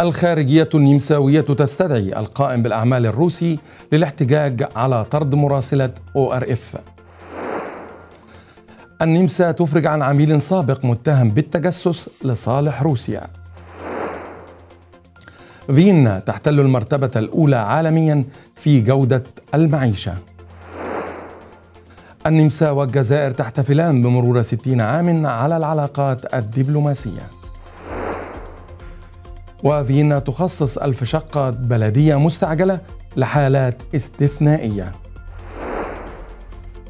الخارجية النمساوية تستدعي القائم بالأعمال الروسي للاحتجاج على طرد مراسلة أو آر إف النمسا تفرج عن عميل سابق متهم بالتجسس لصالح روسيا فيينا تحتل المرتبة الأولى عالميا في جودة المعيشة النمسا والجزائر تحتفلان بمرور ستين عام على العلاقات الدبلوماسيه وفيينا تخصص ألف شقة بلدية مستعجلة لحالات استثنائية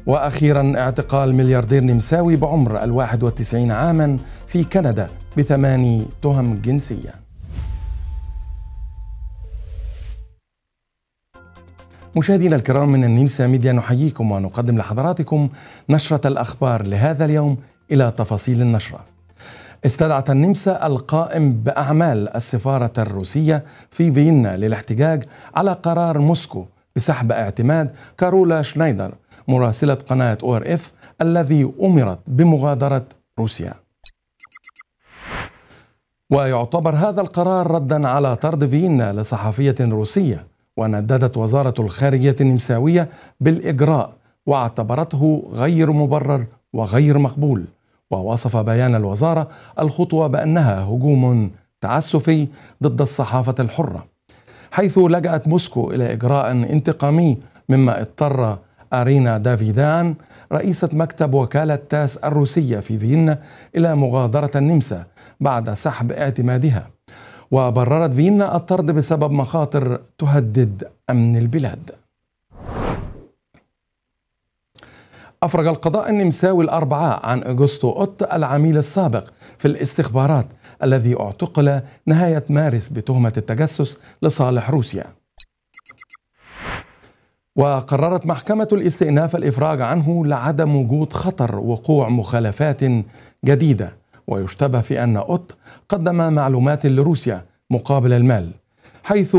وأخيرا اعتقال ملياردير نمساوي بعمر الواحد والتسعين عاما في كندا بثماني تهم جنسيه مشاهدينا الكرام من النمسا ميديا نحييكم ونقدم لحضراتكم نشرة الأخبار لهذا اليوم إلى تفاصيل النشرة استدعت النمسا القائم بأعمال السفارة الروسية في فيينا للاحتجاج على قرار موسكو بسحب اعتماد كارولا شنايدر مراسلة قناة أو إر إف الذي أمرت بمغادرة روسيا ويعتبر هذا القرار ردا على طرد فيينا لصحفية روسية ونددت وزارة الخارجية النمساوية بالإجراء واعتبرته غير مبرر وغير مقبول ووصف بيان الوزارة الخطوة بأنها هجوم تعسفي ضد الصحافة الحرة حيث لجأت موسكو إلى إجراء انتقامي مما اضطر أرينا دافيدان رئيسة مكتب وكالة تاس الروسية في فيينا إلى مغادرة النمسا بعد سحب اعتمادها وبررت فيينا الطرد بسبب مخاطر تهدد أمن البلاد أفرج القضاء النمساوي الأربعاء عن أغسطو أوت العميل السابق في الاستخبارات الذي اعتقل نهاية مارس بتهمة التجسس لصالح روسيا وقررت محكمة الاستئناف الإفراج عنه لعدم وجود خطر وقوع مخالفات جديدة ويشتبه في أن أوت قدم معلومات لروسيا مقابل المال حيث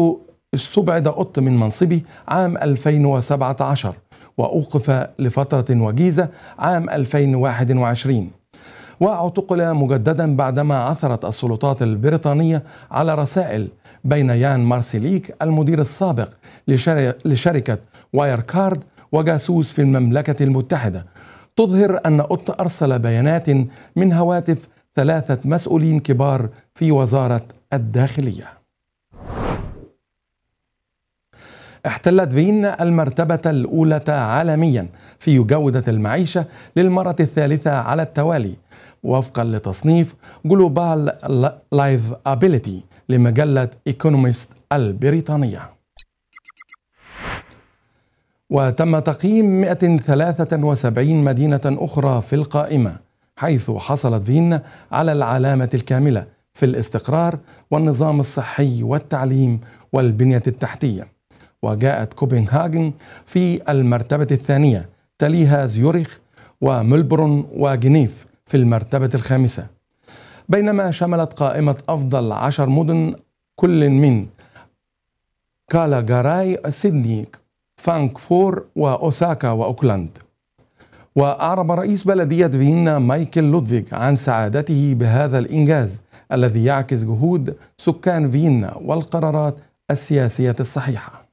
استبعد أوت من منصبه عام 2017 وأوقف لفترة وجيزة عام 2021 واعتقل مجددا بعدما عثرت السلطات البريطانية على رسائل بين يان مارسيليك المدير السابق لشركة واير كارد وجاسوس في المملكة المتحدة تظهر أن أوت أرسل بيانات من هواتف ثلاثة مسؤولين كبار في وزارة الداخلية احتلت فيينا المرتبة الأولى عالميا في جودة المعيشة للمرة الثالثة على التوالي وفقا لتصنيف جلوبال لايف أبيليتي لمجلة إيكونوميست البريطانية وتم تقييم 173 مدينة أخرى في القائمة حيث حصلت فيينا على العلامة الكاملة في الاستقرار والنظام الصحي والتعليم والبنية التحتية وجاءت كوبنهاجن في المرتبة الثانية تليها زيوريخ وملبورن وجنيف في المرتبة الخامسة بينما شملت قائمة أفضل عشر مدن كل من كالاجاراي سيدني فانكفور وأوساكا وأوكلاند وأعرب رئيس بلدية فيينا مايكل لودفيج عن سعادته بهذا الإنجاز الذي يعكس جهود سكان فيينا والقرارات السياسية الصحيحة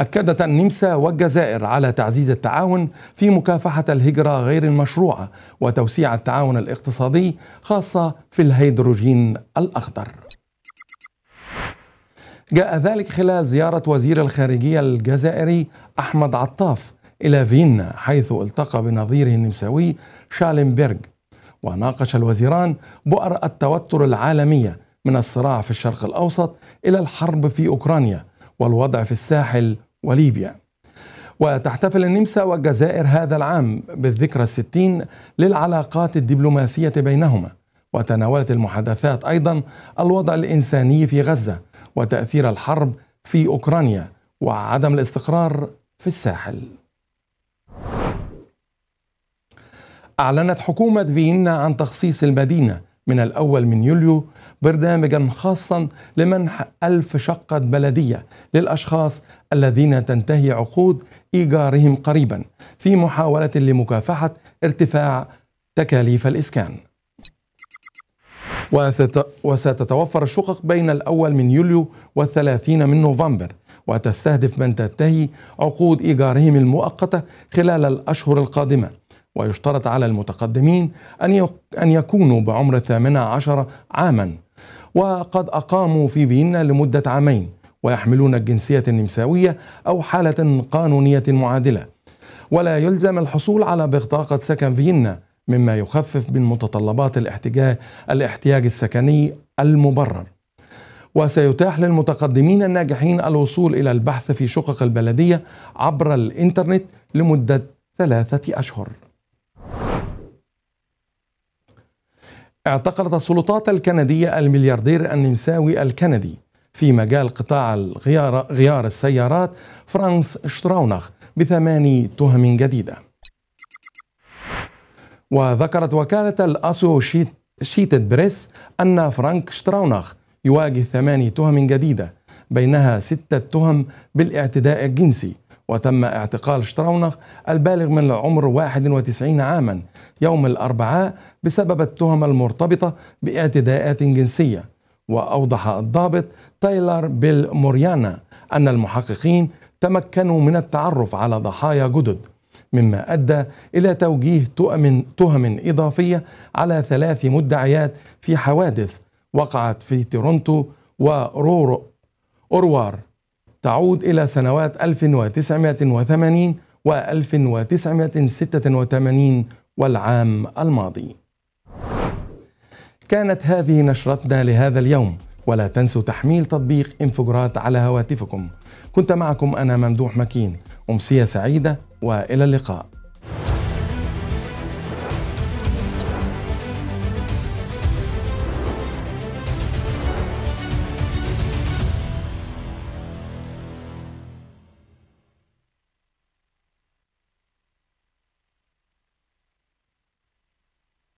أكدت النمسا والجزائر على تعزيز التعاون في مكافحة الهجرة غير المشروعة وتوسيع التعاون الاقتصادي خاصة في الهيدروجين الأخضر. جاء ذلك خلال زيارة وزير الخارجية الجزائري أحمد عطاف إلى فيينا حيث التقى بنظيره النمساوي شالنبرغ وناقش الوزيران بؤر التوتر العالمية من الصراع في الشرق الأوسط إلى الحرب في أوكرانيا والوضع في الساحل وليبيا وتحتفل النمسا والجزائر هذا العام بالذكرى الستين للعلاقات الدبلوماسية بينهما وتناولت المحادثات أيضا الوضع الإنساني في غزة وتأثير الحرب في أوكرانيا وعدم الاستقرار في الساحل أعلنت حكومة فيينا عن تخصيص المدينة من الأول من يوليو برنامجا خاصا لمنح ألف شقة بلدية للأشخاص الذين تنتهي عقود إيجارهم قريبا في محاولة لمكافحة ارتفاع تكاليف الإسكان وستتوفر الشقق بين الأول من يوليو والثلاثين من نوفمبر وتستهدف من تنتهي عقود إيجارهم المؤقتة خلال الأشهر القادمة ويشترط على المتقدمين أن أن يكونوا بعمر الثامنة عشر عاما وقد أقاموا في فيينا لمدة عامين ويحملون الجنسية النمساوية أو حالة قانونية معادلة ولا يلزم الحصول على بطاقة سكن فيينا مما يخفف من متطلبات الاحتجاج الاحتياج السكني المبرر وسيتاح للمتقدمين الناجحين الوصول إلى البحث في شقق البلدية عبر الإنترنت لمدة ثلاثة أشهر اعتقلت السلطات الكندية الملياردير النمساوي الكندي في مجال قطاع الغيار غيار السيارات فرانس شتراونخ بثمان تهم جديدة وذكرت وكالة الأسو شيتد بريس أن فرانك شتراونخ يواجه ثمان تهم جديدة بينها ستة تهم بالاعتداء الجنسي وتم اعتقال شتراونخ البالغ من العمر 91 عاما يوم الأربعاء بسبب التهم المرتبطة باعتداءات جنسية وأوضح الضابط تايلر بيل موريانا أن المحققين تمكنوا من التعرف على ضحايا جدد مما أدى إلى توجيه تهم إضافية على ثلاث مدعيات في حوادث وقعت في تورونتو وروروار تعود إلى سنوات 1980 و 1986 والعام الماضي. كانت هذه نشرتنا لهذا اليوم ولا تنسوا تحميل تطبيق انفجرات على هواتفكم. كنت معكم أنا ممدوح مكين أمسية سعيدة وإلى اللقاء